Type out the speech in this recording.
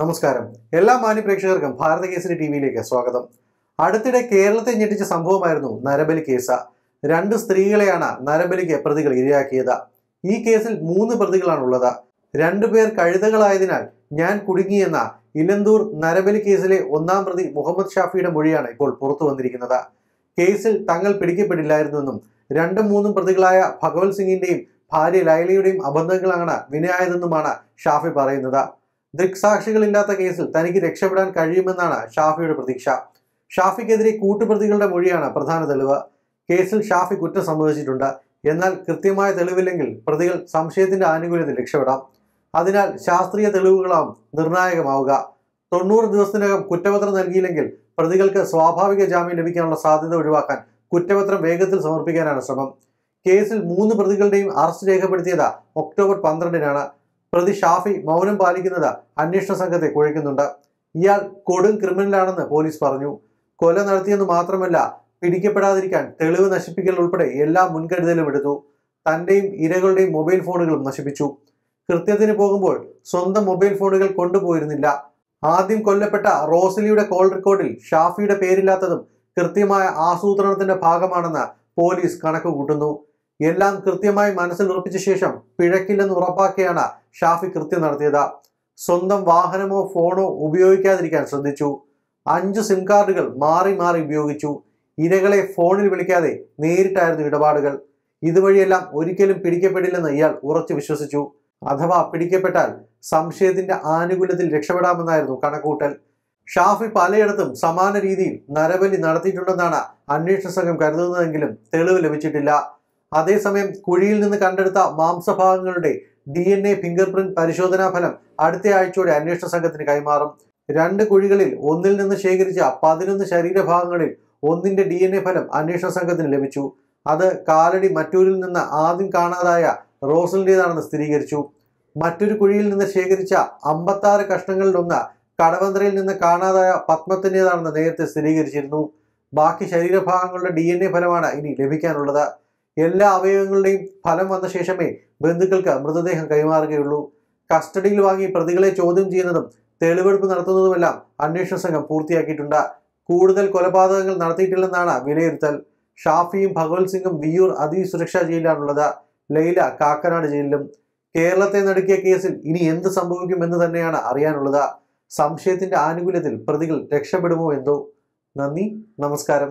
നമസ്കാരം എല്ലാ മാന്യപ്രേക്ഷകർക്കും ഭാരത കേസരി ടി വിയിലേക്ക് സ്വാഗതം അടുത്തിടെ കേരളത്തെ ഞെട്ടിച്ച സംഭവമായിരുന്നു നരബലി കേസ് രണ്ട് സ്ത്രീകളെയാണ് നരബലിക്ക് പ്രതികൾ ഇരയാക്കിയത് ഈ കേസിൽ മൂന്ന് പ്രതികളാണ് പ്രതികളാണുള്ളത് രണ്ടുപേർ കഴുതകളായതിനാൽ ഞാൻ കുടുങ്ങിയെന്ന ഇലന്തൂർ നരബലി കേസിലെ ഒന്നാം പ്രതി മുഹമ്മദ് ഷാഫിയുടെ മൊഴിയാണ് ഇപ്പോൾ പുറത്തു വന്നിരിക്കുന്നത് കേസിൽ തങ്ങൾ പിടിക്കപ്പെടില്ലായിരുന്നെന്നും രണ്ടും മൂന്നും പ്രതികളായ ഭഗവത് സിംഗിന്റെയും ഭാര്യ ലൈലയുടെയും അബന്ധങ്ങളാണ് വിനയായതെന്നുമാണ് ഷാഫി പറയുന്നത് ദൃക്സാക്ഷികളില്ലാത്ത കേസിൽ തനിക്ക് രക്ഷപ്പെടാൻ കഴിയുമെന്നാണ് ഷാഫിയുടെ പ്രതീക്ഷ ഷാഫിക്കെതിരെ കൂട്ടുപ്രതികളുടെ മൊഴിയാണ് പ്രധാന തെളിവ് കേസിൽ ഷാഫി കുറ്റം സംഭവിച്ചിട്ടുണ്ട് എന്നാൽ കൃത്യമായ തെളിവില്ലെങ്കിൽ പ്രതികൾ സംശയത്തിന്റെ ആനുകൂല്യത്തിൽ രക്ഷപ്പെടാം അതിനാൽ ശാസ്ത്രീയ തെളിവുകളാവും നിർണായകമാവുക തൊണ്ണൂറ് ദിവസത്തിനകം കുറ്റപത്രം നൽകിയില്ലെങ്കിൽ പ്രതികൾക്ക് സ്വാഭാവിക ജാമ്യം ലഭിക്കാനുള്ള സാധ്യത ഒഴിവാക്കാൻ കുറ്റപത്രം വേഗത്തിൽ സമർപ്പിക്കാനാണ് ശ്രമം കേസിൽ മൂന്ന് പ്രതികളുടെയും അറസ്റ്റ് രേഖപ്പെടുത്തിയത് ഒക്ടോബർ പന്ത്രണ്ടിനാണ് പ്രതി ഷാഫി മൗനം പാലിക്കുന്നത് അന്വേഷണ സംഘത്തെ കുഴയ്ക്കുന്നുണ്ട് ഇയാൾ കൊടും ക്രിമിനലാണെന്ന് പോലീസ് പറഞ്ഞു കൊല നടത്തിയെന്ന് മാത്രമല്ല പിടിക്കപ്പെടാതിരിക്കാൻ തെളിവ് നശിപ്പിക്കൽ ഉൾപ്പെടെ എല്ലാ മുൻകരുതലും എടുത്തു തന്റെയും ഇരകളുടെയും മൊബൈൽ ഫോണുകളും നശിപ്പിച്ചു കൃത്യത്തിന് പോകുമ്പോൾ സ്വന്തം മൊബൈൽ ഫോണുകൾ കൊണ്ടുപോയിരുന്നില്ല ആദ്യം കൊല്ലപ്പെട്ട റോസലിയുടെ കോൾ റെക്കോർഡിൽ ഷാഫിയുടെ പേരില്ലാത്തതും കൃത്യമായ ആസൂത്രണത്തിന്റെ ഭാഗമാണെന്ന് പോലീസ് കണക്ക് കൂട്ടുന്നു എല്ലാം കൃത്യമായി മനസ്സിൽ ഉറപ്പിച്ച ശേഷം പിഴക്കില്ലെന്ന് ഉറപ്പാക്കിയാണ് ഷാഫി കൃത്യം നടത്തിയത് സ്വന്തം വാഹനമോ ഫോണോ ഉപയോഗിക്കാതിരിക്കാൻ ശ്രദ്ധിച്ചു അഞ്ച് സിം കാർഡുകൾ മാറി മാറി ഉപയോഗിച്ചു ഇരകളെ ഫോണിൽ വിളിക്കാതെ നേരിട്ടായിരുന്നു ഇടപാടുകൾ ഇതുവഴിയെല്ലാം ഒരിക്കലും പിടിക്കപ്പെടില്ലെന്ന് ഇയാൾ ഉറച്ചു വിശ്വസിച്ചു അഥവാ പിടിക്കപ്പെട്ടാൽ സംശയത്തിന്റെ ആനുകൂല്യത്തിൽ രക്ഷപ്പെടാമെന്നായിരുന്നു കണക്കൂട്ടൽ ഷാഫി പലയിടത്തും സമാന രീതിയിൽ നരബലി നടത്തിയിട്ടുണ്ടെന്നാണ് അന്വേഷണ സംഘം കരുതുന്നതെങ്കിലും തെളിവ് ലഭിച്ചിട്ടില്ല അതേസമയം കുഴിയിൽ നിന്ന് കണ്ടെടുത്ത മാംസഭാഗങ്ങളുടെ D N A fingerprint പരിശോധനാ ഫലം അടുത്ത ആഴ്ചയോടെ അന്വേഷണ സംഘത്തിന് കൈമാറും രണ്ട് കുഴികളിൽ ഒന്നിൽ നിന്ന് ശേഖരിച്ച പതിനൊന്ന് ശരീരഭാഗങ്ങളിൽ ഒന്നിന്റെ ഡി എൻ എ ഫലം അന്വേഷണ സംഘത്തിന് ലഭിച്ചു അത് കാലടി മറ്റൂരിൽ നിന്ന് ആദ്യം കാണാതായ റോസലിൻ്റെതാണെന്ന് സ്ഥിരീകരിച്ചു മറ്റൊരു കുഴിയിൽ നിന്ന് ശേഖരിച്ച ആറ് കഷ്ണങ്ങളിലൊന്ന് കടവന്ത്രയിൽ നിന്ന് കാണാതായ പത്മത്തിൻ്റെതാണെന്ന് നേരത്തെ സ്ഥിരീകരിച്ചിരുന്നു ബാക്കി ശരീരഭാഗങ്ങളുടെ ഡി എൻ എ ഫലമാണ് ഇനി ലഭിക്കാനുള്ളത് എല്ലാ അവയവങ്ങളുടെയും ഫലം വന്ന ശേഷമേ ബന്ധുക്കൾക്ക് മൃതദേഹം കൈമാറുകയുള്ളൂ കസ്റ്റഡിയിൽ വാങ്ങി പ്രതികളെ ചോദ്യം ചെയ്യുന്നതും തെളിവെടുപ്പ് നടത്തുന്നതുമെല്ലാം അന്വേഷണ സംഘം പൂർത്തിയാക്കിയിട്ടുണ്ട് കൂടുതൽ കൊലപാതകങ്ങൾ നടത്തിയിട്ടില്ലെന്നാണ് വിലയിരുത്തൽ ഷാഫിയും ഭഗവത് സിംഗും വിയൂർ അതിസുരക്ഷാ ജയിലിലാണുള്ളത് ലൈല കാക്കനാട് ജയിലിലും കേരളത്തെ നടുക്കിയ കേസിൽ ഇനി എന്ത് സംഭവിക്കുമെന്ന് തന്നെയാണ് അറിയാനുള്ളത് സംശയത്തിന്റെ ആനുകൂല്യത്തിൽ പ്രതികൾ രക്ഷപ്പെടുമോ എന്തോ നന്ദി നമസ്കാരം